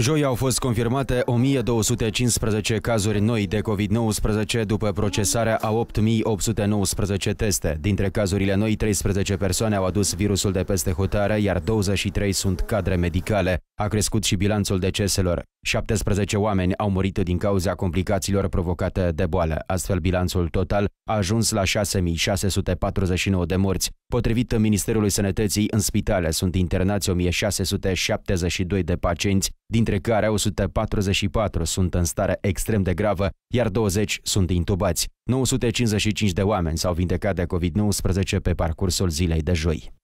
Joi au fost confirmate 1215 cazuri noi de COVID-19 după procesarea a 8819 teste. Dintre cazurile noi, 13 persoane au adus virusul de peste hotare, iar 23 sunt cadre medicale. A crescut și bilanțul deceselor. 17 oameni au murit din cauza complicațiilor provocate de boală. Astfel, bilanțul total a ajuns la 6649 de morți. Potrivit Ministerului Sănătății, în spitale sunt internați 1672 de pacienți, dintre care 144 sunt în stare extrem de gravă, iar 20 sunt intubați. 955 de oameni s-au vindecat de COVID-19 pe parcursul zilei de joi.